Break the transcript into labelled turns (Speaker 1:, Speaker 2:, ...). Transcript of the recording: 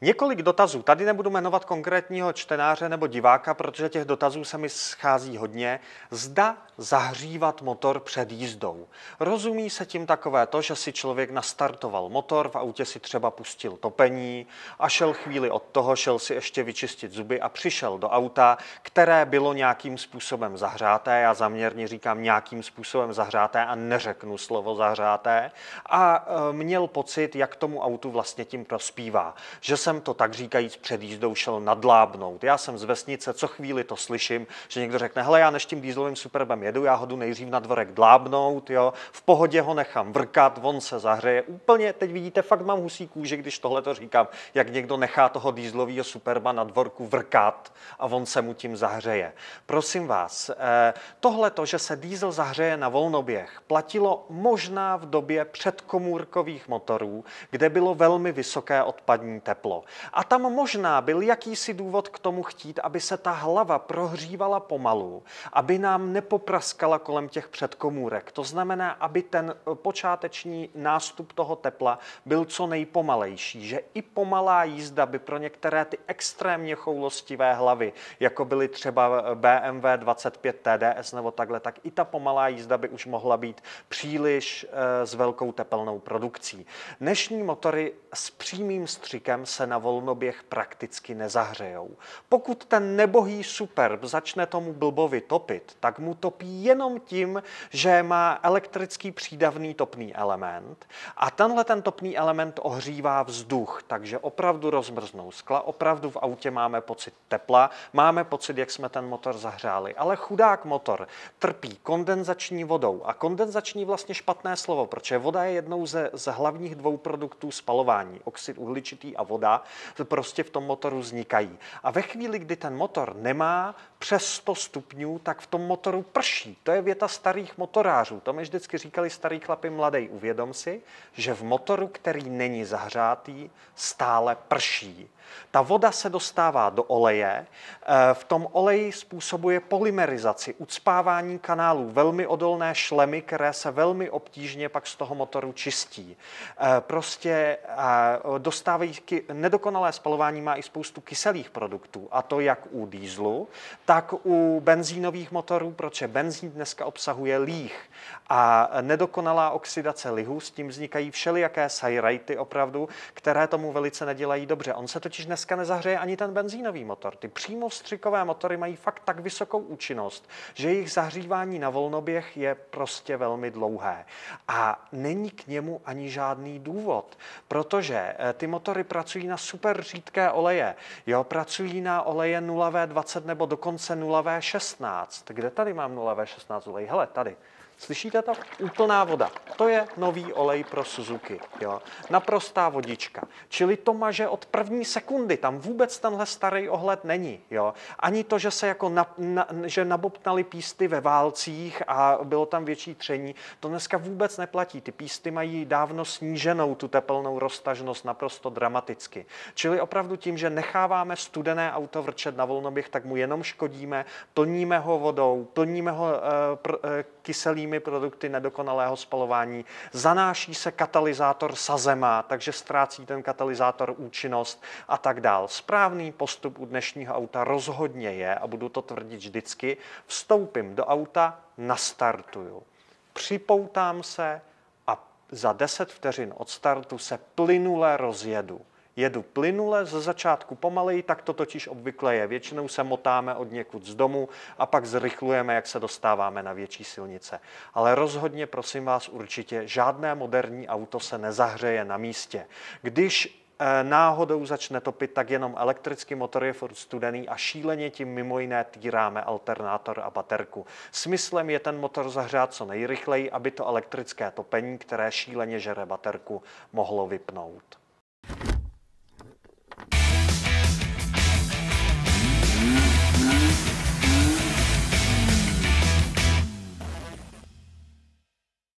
Speaker 1: Několik dotazů. Tady nebudu jmenovat konkrétního čtenáře nebo diváka, protože těch dotazů se mi schází hodně. Zda zahřívat motor před jízdou. Rozumí se tím takové to, že si člověk nastartoval motor, v autě si třeba pustil topení a šel chvíli od toho, šel si ještě vyčistit zuby a přišel do auta, které bylo nějakým způsobem zahřáté. Já zaměrně říkám nějakým způsobem zahřáté a neřeknu slovo zahřáté. A e, měl pocit, jak tomu autu vlastně tím prospívá. Že se jsem to tak říkajíc před jízdou šel nadlábnout. Já jsem z vesnice, co chvíli to slyším, že někdo řekne, hele, já než tím dýzlovým superbem jedu, já hodu nejdřív na dvorek dlábnout, jo, v pohodě ho nechám vrkat, on se zahřeje. Úplně, teď vidíte, fakt mám husí kůži, když tohle to říkám, jak někdo nechá toho dýzlového superba na dvorku vrkat a on se mu tím zahřeje. Prosím vás, eh, tohle to, že se dýzl zahřeje na volnoběh, platilo možná v době předkomůrkových motorů, kde bylo velmi vysoké odpadní teplo tělo. A tam možná byl jakýsi důvod k tomu chtít, aby se ta hlava prohřívala pomalu, aby nám nepopraskala kolem těch předkomůrek. To znamená, aby ten e, počáteční nástup toho tepla byl co nejpomalejší, že i pomalá jízda by pro některé ty extrémně choulostivé hlavy, jako byly třeba BMW 25 TDS nebo takhle, tak i ta pomalá jízda by už mohla být příliš e, s velkou tepelnou produkcí. Dnešní motory s přímým střikem se se na volnoběh prakticky nezahřejou. Pokud ten nebohý superb začne tomu blbovi topit, tak mu topí jenom tím, že má elektrický přídavný topný element a tenhle ten topný element ohřívá vzduch, takže opravdu rozmrznou skla, opravdu v autě máme pocit tepla, máme pocit, jak jsme ten motor zahřáli, ale chudák motor trpí kondenzační vodou a kondenzační vlastně špatné slovo, protože voda je jednou ze, z hlavních dvou produktů spalování, oxid uhličitý a voda, prostě v tom motoru vznikají. A ve chvíli, kdy ten motor nemá přes 100 stupňů, tak v tom motoru prší. To je věta starých motorářů. To mi vždycky říkali starý chlapy mladý Uvědom si, že v motoru, který není zahřátý, stále prší. Ta voda se dostává do oleje, eh, v tom oleji způsobuje polymerizaci, ucpávání kanálů, velmi odolné šlemy, které se velmi obtížně pak z toho motoru čistí. Eh, prostě eh, dostávají nedokonalé spalování má i spoustu kyselých produktů, a to jak u dýzlu, tak u benzínových motorů, protože benzín dneska obsahuje líh a nedokonalá oxidace lihu, s tím vznikají všelijaké sajrajty opravdu, které tomu velice nedělají dobře. On se totiž dneska nezahřeje ani ten benzínový motor. Ty přímo vstřikové motory mají fakt tak vysokou účinnost, že jejich zahřívání na volnoběh je prostě velmi dlouhé. A není k němu ani žádný důvod, protože eh, ty motory pracují na na super řídké oleje, jo, pracují na oleje 0V20 nebo dokonce 0V16. Kde tady mám 0V16 olej? Hele, tady. Slyšíte to? Úplná voda. To je nový olej pro Suzuki. Jo. Naprostá vodička. Čili to maže od první sekundy. Tam vůbec tenhle starý ohled není. Jo. Ani to, že se jako na, na, že nabobtnali písty ve válcích a bylo tam větší tření, to dneska vůbec neplatí. Ty písty mají dávno sníženou tu teplnou roztažnost naprosto dramaticky. Čili opravdu tím, že necháváme studené auto vrčet na volnoběh, tak mu jenom škodíme, plníme ho vodou, plníme ho uh, pr, uh, kyselými produkty nedokonalého spalování zatáčení, zanáší se katalyzátor sazema, takže ztrácí ten katalyzátor účinnost a tak dál. Správný postup u dnešního auta rozhodně je, a budu to tvrdit vždycky, vstoupím do auta, nastartuju, připoutám se a za 10 vteřin od startu se plynule rozjedu. Jedu plynule, ze začátku pomaleji, tak to totiž obvykle je. Většinou se motáme od někud z domu a pak zrychlujeme, jak se dostáváme na větší silnice. Ale rozhodně, prosím vás, určitě žádné moderní auto se nezahřeje na místě. Když eh, náhodou začne topit, tak jenom elektrický motor je furt studený a šíleně tím mimo jiné týráme alternátor a baterku. Smyslem je ten motor zahřát co nejrychleji, aby to elektrické topení, které šíleně žere baterku, mohlo vypnout.